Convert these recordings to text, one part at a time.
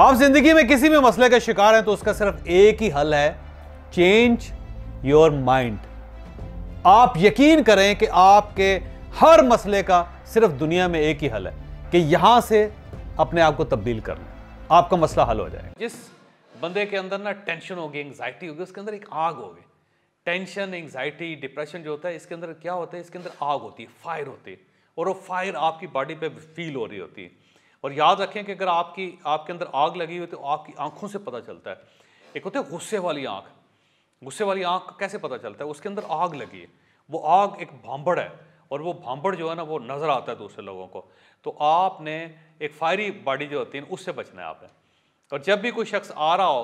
आप जिंदगी में किसी भी मसले का शिकार हैं तो उसका सिर्फ एक ही हल है चेंज योर माइंड आप यकीन करें कि आपके हर मसले का सिर्फ दुनिया में एक ही हल है कि यहां से अपने आप को तब्दील कर लें आपका मसला हल हो जाए जिस बंदे के अंदर ना टेंशन होगी एंगजाइटी होगी उसके अंदर एक आग होगी टेंशन एंगजाइटी डिप्रेशन जो होता है इसके अंदर क्या होता है इसके अंदर आग होती है फायर होती है और वो फायर आपकी बॉडी पे फील हो रही होती है और याद रखें कि अगर आपकी आपके अंदर आग लगी हुई तो आपकी आंखों से पता चलता है एक होता है गुस्से वाली आँख गुस्से वाली आँख कैसे पता चलता है उसके अंदर आग लगी है वो आग एक भांबड़ है और वो भांबड़ जो है ना वो नज़र आता है दूसरे लोगों को तो आपने एक फायरी बॉडी जो होती है उससे बचना है आपने और जब भी कोई शख्स आ रहा हो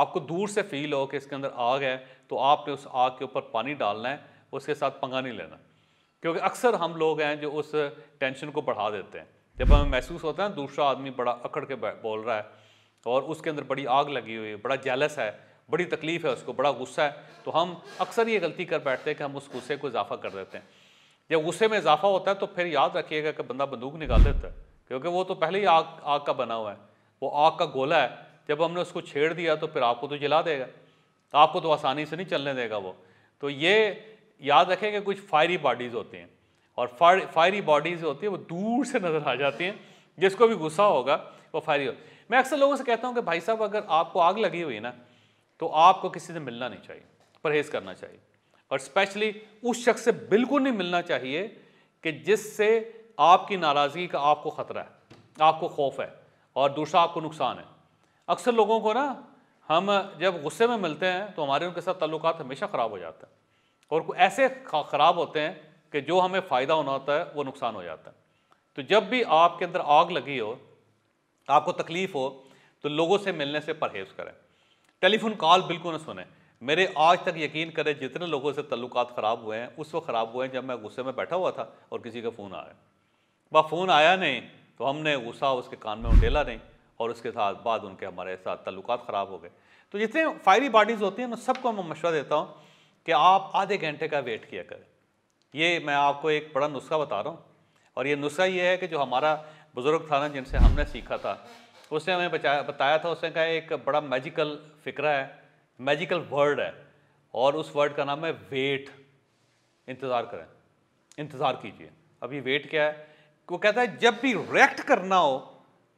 आपको दूर से फील हो कि इसके अंदर आग है तो आपने उस आग के ऊपर पानी डालना है उसके साथ पंगा नहीं लेना क्योंकि अक्सर हम लोग हैं जो उस टेंशन को बढ़ा देते हैं जब हमें महसूस होता है दूसरा आदमी बड़ा अकड़ के बोल रहा है और उसके अंदर बड़ी आग लगी हुई है बड़ा जैलस है बड़ी तकलीफ़ है उसको बड़ा गुस्सा है तो हम अक्सर ये गलती कर बैठते हैं कि हम उस गुस्से को इजाफा कर देते हैं जब गुस्से में इजाफा होता है तो फिर याद रखिएगा कि बंदा बंदूक निकाल देता है क्योंकि वो तो पहले ही आग आग का बना हुआ है वो आग का गोला है जब हमने उसको छेड़ दिया तो फिर आपको तो जला देगा आपको तो आसानी से नहीं चलने देगा वो तो ये याद रखें कि कुछ फायरी बॉडीज़ होती हैं और फायरी बॉडीज होती है वो दूर से नज़र आ जाती हैं जिसको भी गुस्सा होगा वो फायरी हो मैं अक्सर लोगों से कहता हूँ कि भाई साहब अगर आपको आग लगी हुई ना तो आपको किसी से मिलना नहीं चाहिए परहेज़ करना चाहिए और स्पेशली उस शख्स से बिल्कुल नहीं मिलना चाहिए कि जिससे आपकी नाराज़गी का आपको ख़तरा है आपको खौफ है और दूसरा आपको नुकसान है अक्सर लोगों को ना हम जब गुस्से में मिलते हैं तो हमारे उनके साथ ताल्लुक हमेशा ख़राब हो जाते हैं और ऐसे ख़राब होते हैं कि जो हमें फ़ायदा होना होता है वो नुकसान हो जाता है तो जब भी आपके अंदर आग लगी हो आपको तकलीफ़ हो तो लोगों से मिलने से परहेज़ करें टेलीफोन कॉल बिल्कुल ना सुने मेरे आज तक यकीन करें जितने लोगों से ताल्लुक ख़राब हुए हैं उस वक्त ख़राब हुए हैं जब मैं गुस्से में बैठा हुआ था और किसी का फ़ोन आया वह फ़ोन आया नहीं तो हमने गुस्सा उसके कान में उठेला नहीं और उसके साथ बाद उनके हमारे साथ ताल्लुक ख़राब हो गए तो जितने फायरी बॉडीज़ होती हैं मैं सबको मैं मशवरा देता हूँ कि आप आधे घंटे का वेट किया करें ये मैं आपको एक बड़ा नुस्खा बता रहा हूँ और ये नुस्खा ये है कि जो हमारा बुज़ुर्ग था ना जिनसे हमने सीखा था उसने हमें बचाया बताया था उसने कहा एक बड़ा मैजिकल फ़िक्रा है मैजिकल वर्ड है और उस वर्ड का नाम है वेट इंतज़ार करें इंतज़ार कीजिए अभी वेट क्या है वो कहता है जब भी रिएक्ट करना हो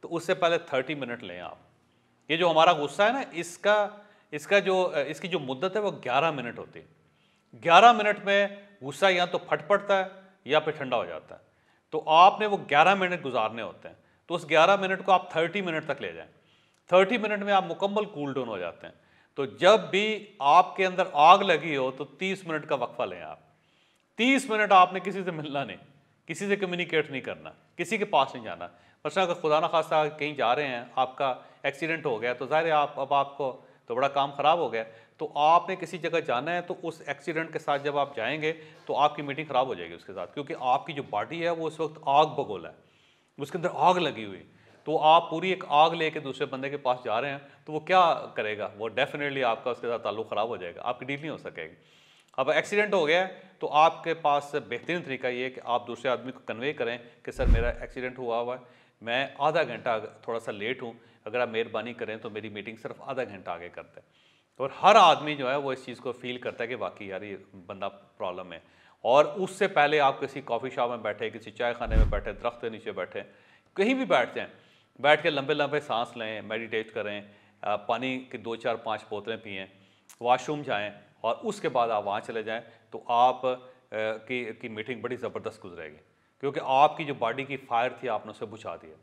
तो उससे पहले थर्टी मिनट लें आप ये जो हमारा गुस्सा है ना इसका इसका जो इसकी जो मुद्दत है वो ग्यारह मिनट होती है 11 मिनट में गुस्सा या तो फट पड़ता है या फिर ठंडा हो जाता है तो आपने वो 11 मिनट गुजारने होते हैं तो उस 11 मिनट को आप 30 मिनट तक ले जाएं 30 मिनट में आप मुकम्मल कूल डाउन हो जाते हैं तो जब भी आपके अंदर आग लगी हो तो 30 मिनट का वक्फा लें आप 30 मिनट आपने किसी से मिलना नहीं किसी से कम्युनिकेट नहीं करना किसी के पास नहीं जाना बस अगर खुदा ना खासा कहीं जा रहे हैं आपका एक्सीडेंट हो गया तो ज़ाहिर आप अब आपको तो बड़ा काम ख़राब हो गया तो आपने किसी जगह जाना है तो उस एक्सीडेंट के साथ जब आप जाएंगे तो आपकी मीटिंग ख़राब हो जाएगी उसके साथ क्योंकि आपकी जो बॉडी है वो उस वक्त आग बगोला है उसके अंदर आग लगी हुई तो आप पूरी एक आग लेके दूसरे बंदे के पास जा रहे हैं तो वो क्या करेगा वो डेफिनेटली आपका उसके साथ ताल्लुक ख़राब हो जाएगा आपकी डील नहीं हो सकेगी अब एक्सीडेंट हो गया तो आपके पास बेहतरीन तरीका ये है कि आप दूसरे आदमी को कन्वे करें कि सर मेरा एक्सीडेंट हुआ हुआ है मैं आधा घंटा थोड़ा सा लेट हूँ अगर आप मेहरबानी करें तो मेरी मीटिंग सिर्फ आधा घंटा आगे कर दें तो और हर आदमी जो है वो इस चीज़ को फील करता है कि वाकई यार ये बंदा प्रॉब्लम है और उससे पहले आप किसी कॉफ़ी शॉप में बैठे किसी चाय खाने में बैठे दरख्त के नीचे बैठे कहीं भी बैठ जाएँ बैठ के लंबे लंबे सांस लें मेडिटेट करें पानी की दो चार पाँच बोतलें पिएँ वाशरूम जाएँ और उसके बाद आप वहाँ चले जाएँ तो आप की की मीटिंग बड़ी ज़बरदस्त गुजरेगी क्योंकि आपकी जो बॉडी की फायर थी आपने उसे बुझा दिया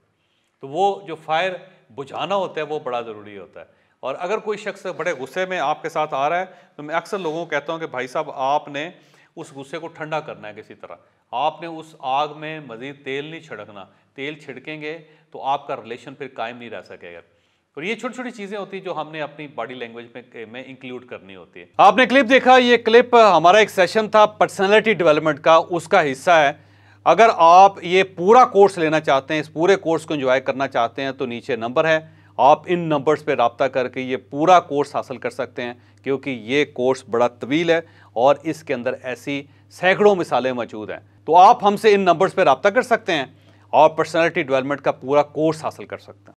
तो वो जो फायर बुझाना होता है वो बड़ा ज़रूरी होता है और अगर कोई शख्स बड़े गुस्से में आपके साथ आ रहा है तो मैं अक्सर लोगों को कहता हूँ कि भाई साहब आपने उस गुस्से को ठंडा करना है किसी तरह आपने उस आग में मज़ीद तेल नहीं छिड़कना तेल छिड़केंगे तो आपका रिलेशन फिर कायम नहीं रह सकेगा और ये छोटी छोटी चीज़ें होती हैं जो हमने अपनी बॉडी लैंग्वेज में में इंक्लूड करनी होती है आपने क्लिप देखा ये क्लिप हमारा एक सेशन था पर्सनैलिटी डेवलपमेंट का उसका हिस्सा है अगर आप ये पूरा कोर्स लेना चाहते हैं इस पूरे कोर्स को इन्जॉय करना चाहते हैं तो नीचे नंबर है आप इन नंबर्स पे रबता करके ये पूरा कोर्स हासिल कर सकते हैं क्योंकि ये कोर्स बड़ा तवील है और इसके अंदर ऐसी सैकड़ों मिसालें मौजूद हैं तो आप हमसे इन नंबर्स पर रबता कर सकते हैं और पर्सनैलिटी डेवलपमेंट का पूरा कोर्स हासिल कर सकते हैं